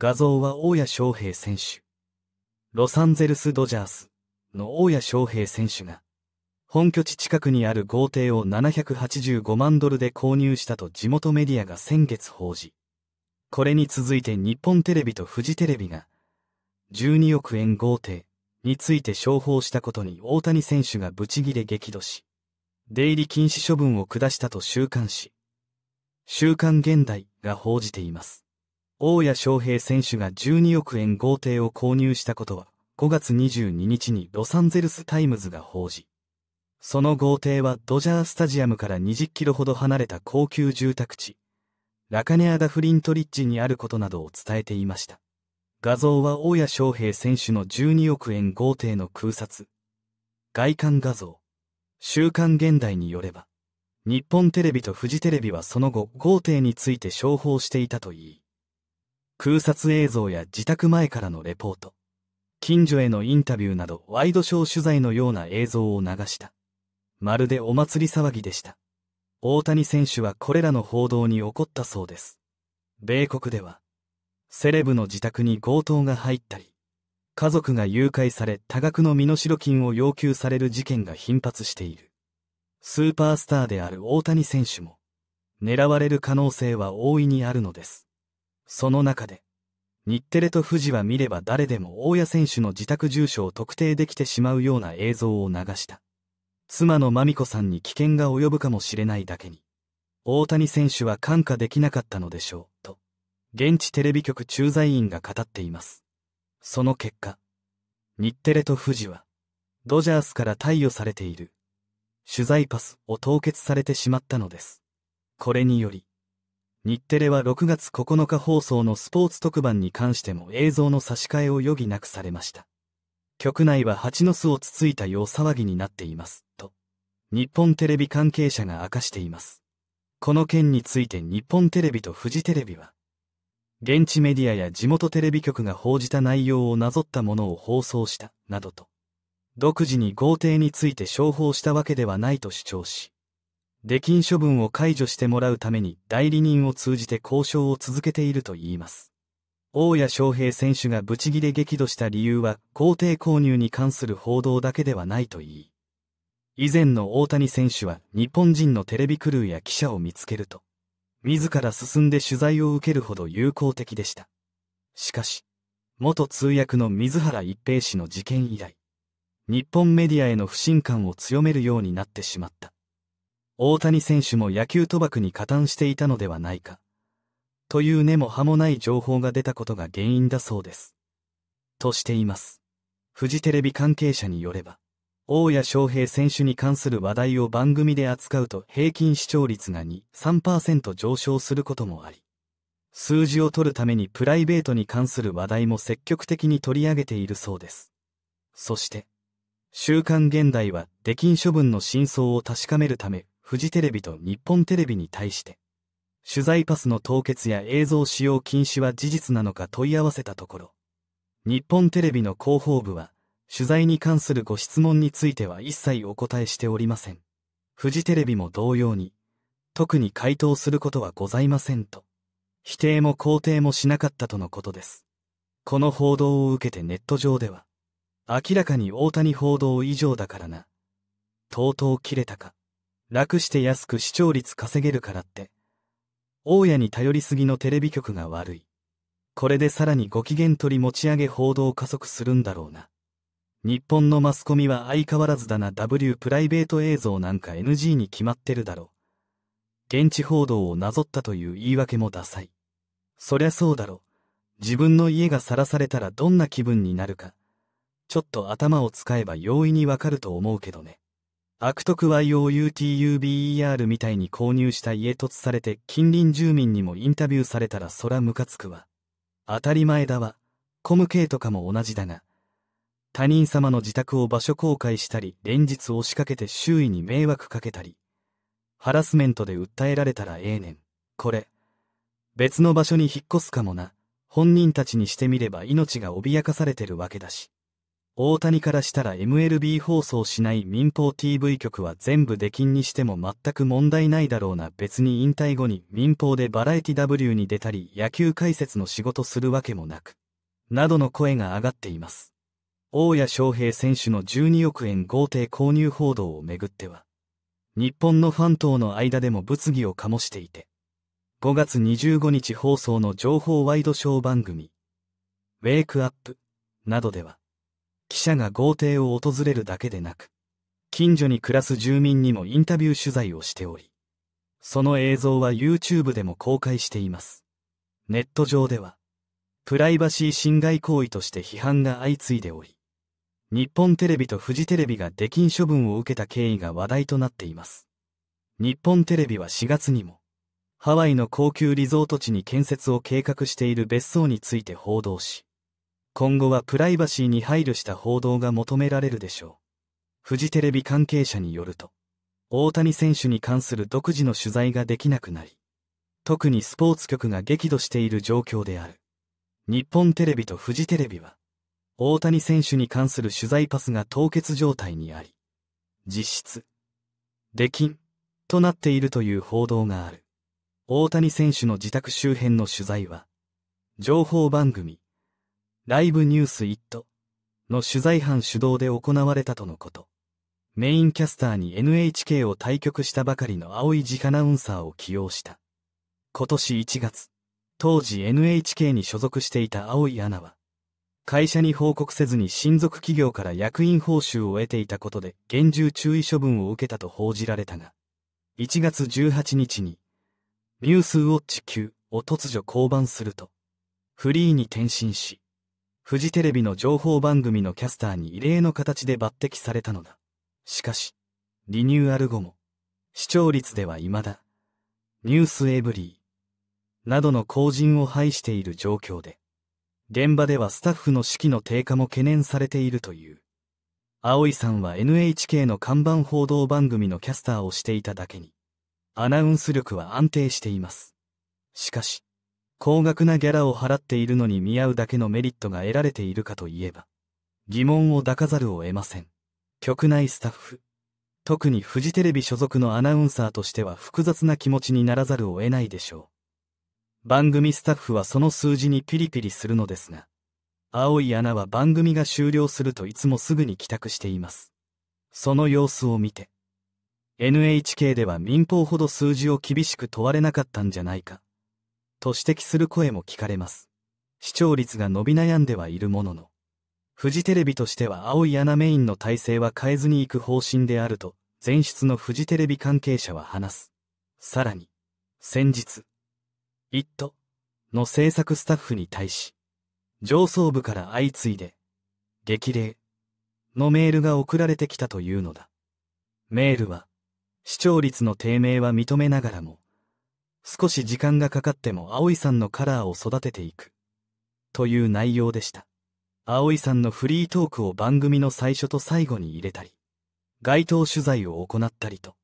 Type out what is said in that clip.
画像は大谷翔平選手。ロサンゼルス・ドジャースの大谷翔平選手が、本拠地近くにある豪邸を785万ドルで購入したと地元メディアが先月報じ、これに続いて日本テレビとフジテレビが、12億円豪邸について商法したことに大谷選手がブチギレ激怒し、出入り禁止処分を下したと週刊誌、週刊現代が報じています。大谷翔平選手が12億円豪邸を購入したことは、5月22日にロサンゼルスタイムズが報じ、その豪邸はドジャースタジアムから20キロほど離れた高級住宅地、ラカネアダ・フリントリッジにあることなどを伝えていました。画像は大谷翔平選手の12億円豪邸の空撮。外観画像。週刊現代によれば、日本テレビとフジテレビはその後、豪邸について商法していたといい、空撮映像や自宅前からのレポート、近所へのインタビューなどワイドショー取材のような映像を流した。まるでお祭り騒ぎでした。大谷選手はこれらの報道に怒ったそうです。米国では、セレブの自宅に強盗が入ったり、家族が誘拐され多額の身代金を要求される事件が頻発している。スーパースターである大谷選手も、狙われる可能性は大いにあるのです。その中で、日テレと富士は見れば誰でも大谷選手の自宅住所を特定できてしまうような映像を流した。妻のマミコさんに危険が及ぶかもしれないだけに、大谷選手は感化できなかったのでしょう、と、現地テレビ局駐在員が語っています。その結果、日テレと富士は、ドジャースから貸与されている、取材パスを凍結されてしまったのです。これにより、日テレは6月9日放送のスポーツ特番に関しても映像の差し替えを余儀なくされました。局内は蜂の巣をつついたよう騒ぎになっています、と、日本テレビ関係者が明かしています。この件について日本テレビとフジテレビは、現地メディアや地元テレビ局が報じた内容をなぞったものを放送した、などと、独自に豪邸について商法したわけではないと主張し、出禁処分を解除してもらうために代理人を通じて交渉を続けているといいます。大谷翔平選手がブチギレ激怒した理由は、皇帝購入に関する報道だけではないといい。以前の大谷選手は、日本人のテレビクルーや記者を見つけると、自ら進んで取材を受けるほど友好的でした。しかし、元通訳の水原一平氏の事件以来、日本メディアへの不信感を強めるようになってしまった。大谷選手も野球賭博に加担していたのではないか、という根も葉もない情報が出たことが原因だそうです。としています。フジテレビ関係者によれば、大谷翔平選手に関する話題を番組で扱うと平均視聴率が2、3%上昇することもあり、数字を取るためにプライベートに関する話題も積極的に取り上げているそうです。そして、週刊現代は、出禁処分の真相を確かめるため、フジテレビと日本テレビに対して、取材パスの凍結や映像使用禁止は事実なのか問い合わせたところ、日本テレビの広報部は、取材に関するご質問については一切お答えしておりません。フジテレビも同様に、特に回答することはございませんと、否定も肯定もしなかったとのことです。この報道を受けてネット上では、明らかに大谷報道以上だからな、とうとう切れたか、楽して安く視聴率稼げるからって、大家に頼りすぎのテレビ局が悪い。これでさらにご機嫌取り持ち上げ報道を加速するんだろうな。日本のマスコミは相変わらずだな W プライベート映像なんか NG に決まってるだろう。現地報道をなぞったという言い訳もダサい。そりゃそうだろう。自分の家がさらされたらどんな気分になるか。ちょっと頭を使えば容易にわかると思うけどね。悪徳 YOUTUBER みたいに購入した家突されて近隣住民にもインタビューされたらそらムカつくわ。当たり前だわ。コム系とかも同じだが。他人様の自宅を場所公開したり、連日押しかけて周囲に迷惑かけたり、ハラスメントで訴えられたらええねん。これ。別の場所に引っ越すかもな。本人たちにしてみれば命が脅かされてるわけだし。大谷からしたら MLB 放送しない民放 TV 局は全部出禁にしても全く問題ないだろうな別に引退後に民放でバラエティ W に出たり野球解説の仕事するわけもなく、などの声が上がっています。大谷翔平選手の12億円豪邸購入報道をめぐっては、日本のファン等の間でも物議を醸していて、5月25日放送の情報ワイドショー番組、ウェイクアップなどでは、記者が豪邸を訪れるだけでなく、近所に暮らす住民にもインタビュー取材をしており、その映像は YouTube でも公開しています。ネット上では、プライバシー侵害行為として批判が相次いでおり、日本テレビとフジテレビが出禁処分を受けた経緯が話題となっています。日本テレビは4月にも、ハワイの高級リゾート地に建設を計画している別荘について報道し、今後はプライバシーに配慮した報道が求められるでしょう。フジテレビ関係者によると、大谷選手に関する独自の取材ができなくなり、特にスポーツ局が激怒している状況である。日本テレビとフジテレビは、大谷選手に関する取材パスが凍結状態にあり、実質、出禁となっているという報道がある。大谷選手の自宅周辺の取材は、情報番組、ライブニュースイットの取材班主導で行われたとのこと。メインキャスターに NHK を対局したばかりの青井次アナウンサーを起用した。今年1月、当時 NHK に所属していた青井アナは、会社に報告せずに親族企業から役員報酬を得ていたことで厳重注意処分を受けたと報じられたが、1月18日に、ニュースウォッチ9を突如降板すると、フリーに転身し、フジテレビの情報番組のキャスターに異例の形で抜擢されたのだ。しかし、リニューアル後も、視聴率では未だ、ニュースエブリー、などの後陣を排している状況で、現場ではスタッフの士気の低下も懸念されているという。葵さんは NHK の看板報道番組のキャスターをしていただけに、アナウンス力は安定しています。しかし、高額なギャラを払っているのに見合うだけのメリットが得られているかといえば、疑問を抱かざるを得ません。局内スタッフ。特にフジテレビ所属のアナウンサーとしては複雑な気持ちにならざるを得ないでしょう。番組スタッフはその数字にピリピリするのですが、青い穴は番組が終了するといつもすぐに帰宅しています。その様子を見て、NHK では民放ほど数字を厳しく問われなかったんじゃないか。と指摘する声も聞かれます。視聴率が伸び悩んではいるものの、フジテレビとしては青い穴メインの体制は変えずに行く方針であると、前出のフジテレビ関係者は話す。さらに、先日、イットの制作スタッフに対し、上層部から相次いで、激励のメールが送られてきたというのだ。メールは、視聴率の低迷は認めながらも、少し時間がかかっても葵さんのカラーを育てていく。という内容でした。葵さんのフリートークを番組の最初と最後に入れたり、街頭取材を行ったりと、